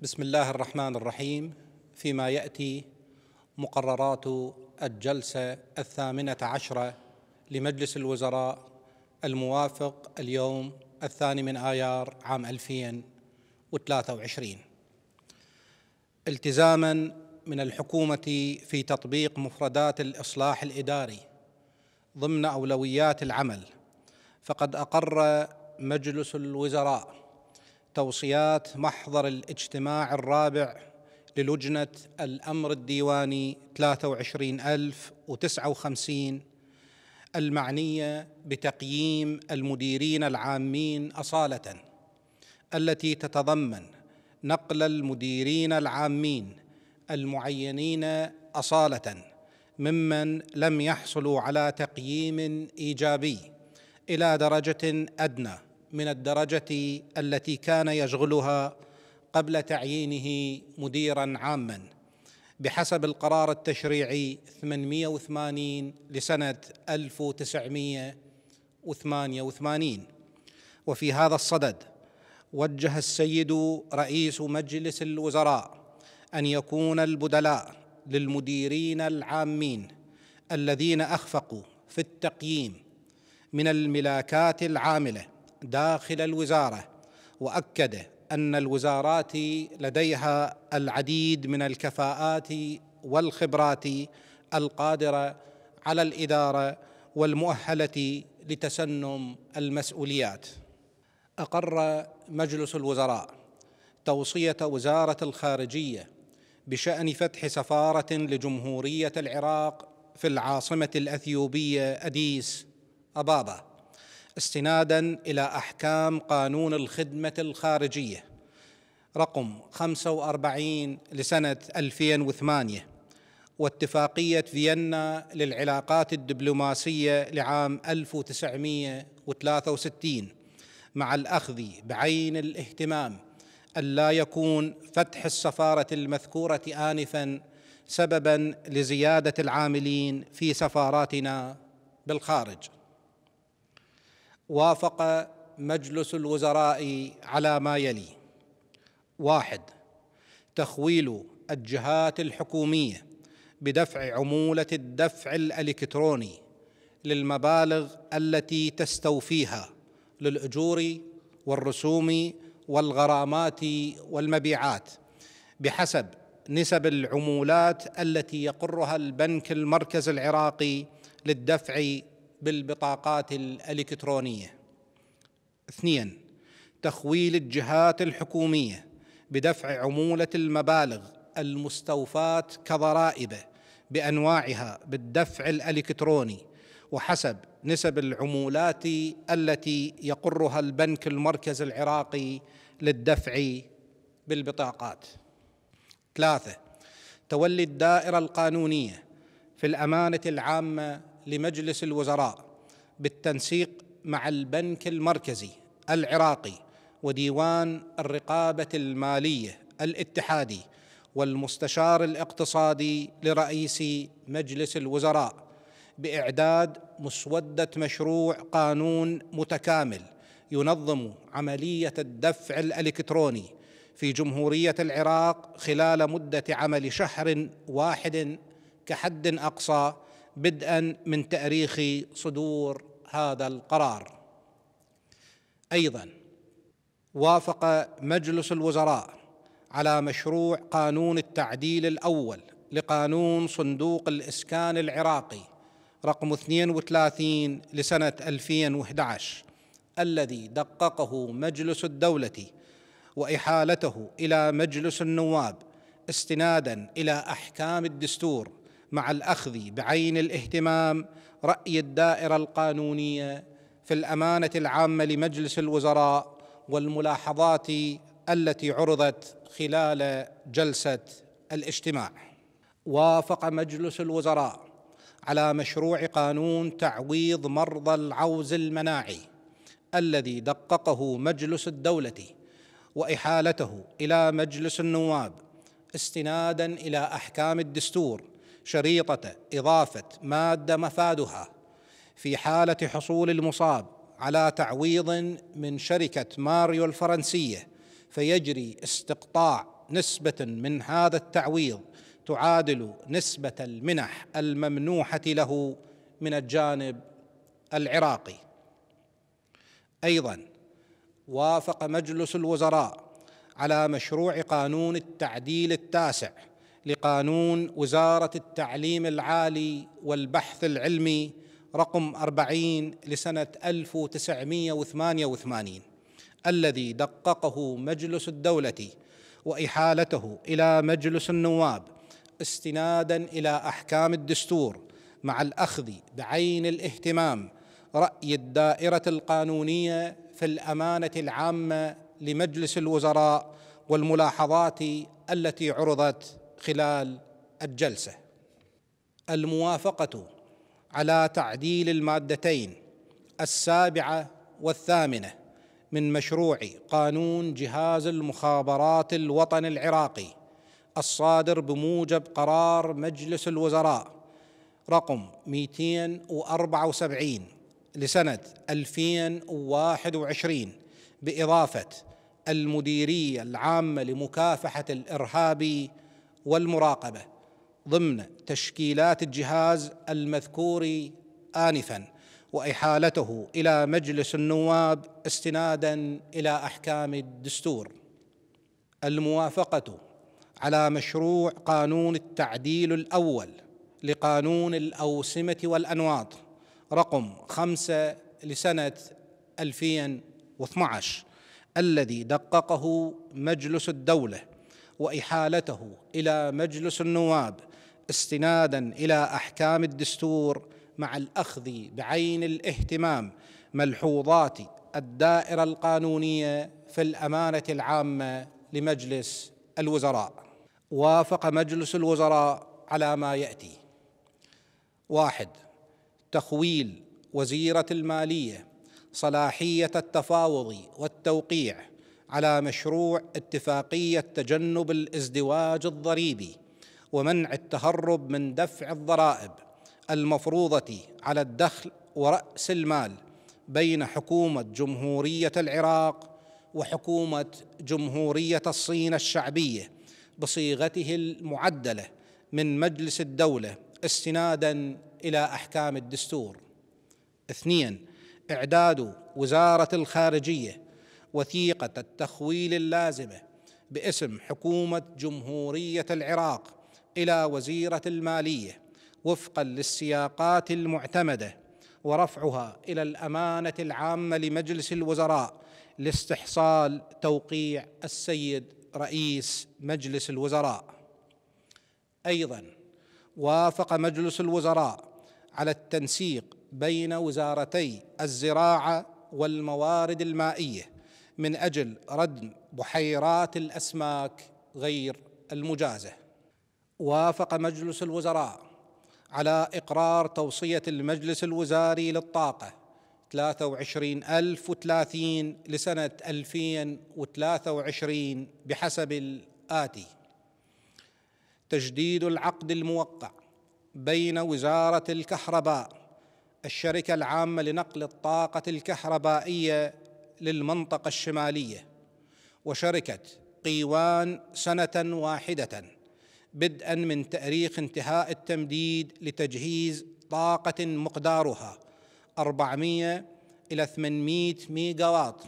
بسم الله الرحمن الرحيم فيما ياتي مقررات الجلسه الثامنه عشره لمجلس الوزراء الموافق اليوم الثاني من ايار عام 2023 التزاما من الحكومه في تطبيق مفردات الاصلاح الاداري ضمن اولويات العمل فقد اقر مجلس الوزراء توصيات محضر الاجتماع الرابع للجنة الأمر الديواني 23059 المعنية بتقييم المديرين العامين أصالة التي تتضمن نقل المديرين العامين المعينين أصالة ممن لم يحصلوا على تقييم إيجابي إلى درجة أدنى من الدرجه التي كان يشغلها قبل تعيينه مديرا عاما بحسب القرار التشريعي 880 لسنه 1988 وفي هذا الصدد وجه السيد رئيس مجلس الوزراء ان يكون البدلاء للمديرين العامين الذين اخفقوا في التقييم من الملاكات العامله داخل الوزاره واكد ان الوزارات لديها العديد من الكفاءات والخبرات القادره على الاداره والمؤهله لتسنم المسؤوليات اقر مجلس الوزراء توصيه وزاره الخارجيه بشان فتح سفاره لجمهوريه العراق في العاصمه الاثيوبيه اديس ابابا استنادا إلى أحكام قانون الخدمة الخارجية رقم 45 لسنة 2008 واتفاقية فيينا للعلاقات الدبلوماسية لعام 1963 مع الأخذ بعين الاهتمام ألا يكون فتح السفارة المذكورة آنفاً سبباً لزيادة العاملين في سفاراتنا بالخارج وافق مجلس الوزراء على ما يلي واحد تخويل الجهات الحكوميه بدفع عموله الدفع الالكتروني للمبالغ التي تستوفيها للاجور والرسوم والغرامات والمبيعات بحسب نسب العمولات التي يقرها البنك المركزي العراقي للدفع بالبطاقات الالكترونيه اثنين تخويل الجهات الحكوميه بدفع عموله المبالغ المستوفاه كضرائب بانواعها بالدفع الالكتروني وحسب نسب العمولات التي يقرها البنك المركزي العراقي للدفع بالبطاقات ثلاثه تولي الدائره القانونيه في الامانه العامه لمجلس الوزراء بالتنسيق مع البنك المركزي العراقي وديوان الرقابه الماليه الاتحادي والمستشار الاقتصادي لرئيس مجلس الوزراء باعداد مسوده مشروع قانون متكامل ينظم عمليه الدفع الالكتروني في جمهوريه العراق خلال مده عمل شهر واحد كحد اقصى بدءا من تاريخ صدور هذا القرار ايضا وافق مجلس الوزراء على مشروع قانون التعديل الاول لقانون صندوق الاسكان العراقي رقم 32 لسنه 2011 الذي دققه مجلس الدوله واحالته الى مجلس النواب استنادا الى احكام الدستور مع الاخذ بعين الاهتمام راي الدائره القانونيه في الامانه العامه لمجلس الوزراء والملاحظات التي عرضت خلال جلسه الاجتماع وافق مجلس الوزراء على مشروع قانون تعويض مرضى العوز المناعي الذي دققه مجلس الدوله واحالته الى مجلس النواب استنادا الى احكام الدستور شريطة إضافة مادة مفادها في حالة حصول المصاب على تعويض من شركة ماريو الفرنسية فيجري استقطاع نسبة من هذا التعويض تعادل نسبة المنح الممنوحة له من الجانب العراقي. أيضا وافق مجلس الوزراء على مشروع قانون التعديل التاسع لقانون وزارة التعليم العالي والبحث العلمي رقم 40 لسنة 1988 الذي دققه مجلس الدولة وإحالته إلى مجلس النواب استنادا إلى أحكام الدستور مع الأخذ بعين الاهتمام رأي الدائرة القانونية في الأمانة العامة لمجلس الوزراء والملاحظات التي عرضت خلال الجلسه الموافقه على تعديل المادتين السابعه والثامنه من مشروع قانون جهاز المخابرات الوطني العراقي الصادر بموجب قرار مجلس الوزراء رقم 274 لسنة 2021 بإضافة المديرية العامة لمكافحة الإرهاب والمراقبه ضمن تشكيلات الجهاز المذكور انفا واحالته الى مجلس النواب استنادا الى احكام الدستور الموافقه على مشروع قانون التعديل الاول لقانون الاوسمه والانواط رقم خمسه لسنه 2012 الذي دققه مجلس الدوله واحالته الى مجلس النواب استنادا الى احكام الدستور مع الاخذ بعين الاهتمام ملحوظات الدائره القانونيه في الامانه العامه لمجلس الوزراء وافق مجلس الوزراء على ما ياتي واحد تخويل وزيره الماليه صلاحيه التفاوض والتوقيع على مشروع اتفاقيه تجنب الازدواج الضريبي ومنع التهرب من دفع الضرائب المفروضه على الدخل وراس المال بين حكومه جمهوريه العراق وحكومه جمهوريه الصين الشعبيه بصيغته المعدله من مجلس الدوله استنادا الى احكام الدستور اثنين اعداد وزاره الخارجيه وثيقه التخويل اللازمه باسم حكومه جمهوريه العراق الى وزيره الماليه وفقا للسياقات المعتمده ورفعها الى الامانه العامه لمجلس الوزراء لاستحصال توقيع السيد رئيس مجلس الوزراء ايضا وافق مجلس الوزراء على التنسيق بين وزارتي الزراعه والموارد المائيه من اجل ردم بحيرات الاسماك غير المجازه وافق مجلس الوزراء على اقرار توصيه المجلس الوزاري للطاقه 23030 لسنه 2023 بحسب الاتي تجديد العقد الموقع بين وزاره الكهرباء الشركه العامه لنقل الطاقه الكهربائيه للمنطقة الشمالية وشركت قيوان سنة واحدة بدءا من تاريخ انتهاء التمديد لتجهيز طاقة مقدارها 400 إلى 800 ميجاوات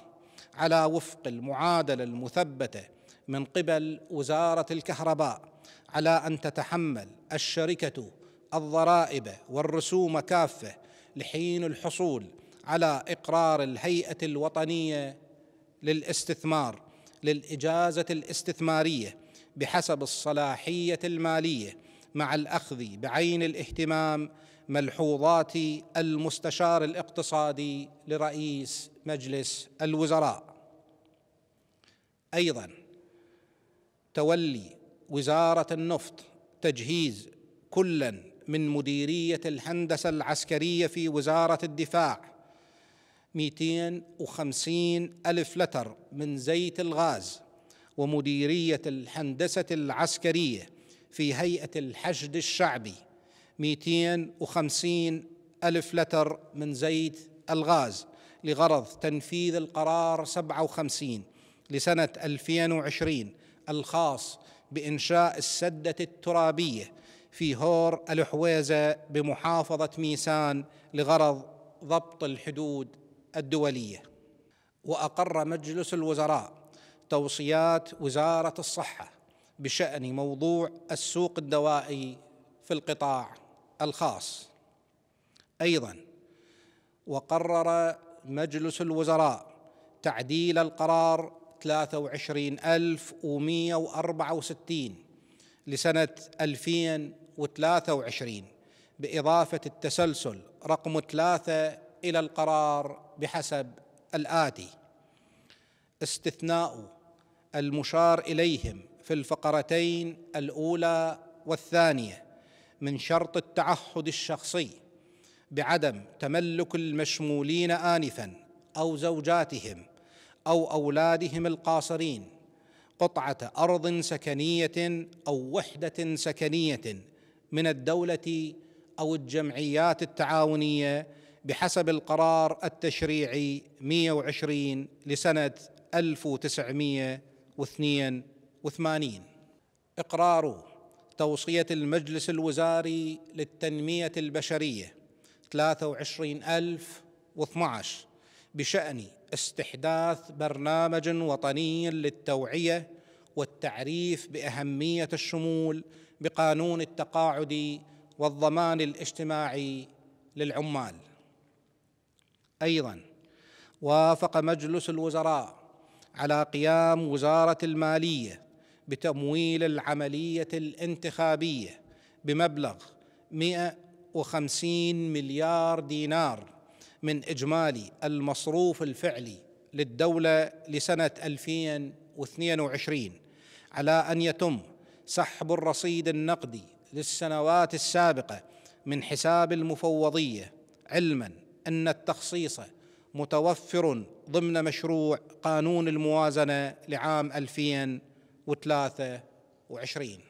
على وفق المعادلة المثبتة من قبل وزارة الكهرباء على أن تتحمل الشركة الضرائب والرسوم كافة لحين الحصول على اقرار الهيئه الوطنيه للاستثمار للاجازه الاستثماريه بحسب الصلاحيه الماليه مع الاخذ بعين الاهتمام ملحوظات المستشار الاقتصادي لرئيس مجلس الوزراء ايضا تولي وزاره النفط تجهيز كلا من مديريه الهندسه العسكريه في وزاره الدفاع 250 ألف لتر من زيت الغاز ومديرية الهندسة العسكرية في هيئة الحشد الشعبي 250 ألف لتر من زيت الغاز لغرض تنفيذ القرار 57 لسنة 2020 الخاص بإنشاء السدة الترابية في هور الحويزة بمحافظة ميسان لغرض ضبط الحدود الدوليه واقر مجلس الوزراء توصيات وزاره الصحه بشان موضوع السوق الدوائي في القطاع الخاص ايضا وقرر مجلس الوزراء تعديل القرار 23164 لسنة 2023 بإضافة التسلسل رقم ثلاثة الى القرار بحسب الاتي استثناء المشار اليهم في الفقرتين الاولى والثانيه من شرط التعهد الشخصي بعدم تملك المشمولين انفا او زوجاتهم او اولادهم القاصرين قطعه ارض سكنيه او وحده سكنيه من الدوله او الجمعيات التعاونيه بحسب القرار التشريعي 120 لسنة 1982 إقرار توصية المجلس الوزاري للتنمية البشرية 23012 بشأن استحداث برنامج وطني للتوعية والتعريف بأهمية الشمول بقانون التقاعد والضمان الاجتماعي للعمال أيضا وافق مجلس الوزراء على قيام وزارة المالية بتمويل العملية الانتخابية بمبلغ 150 مليار دينار من إجمالي المصروف الفعلي للدولة لسنة 2022 على أن يتم سحب الرصيد النقدي للسنوات السابقة من حساب المفوضية علما أن التخصيص متوفر ضمن مشروع قانون الموازنة لعام 2023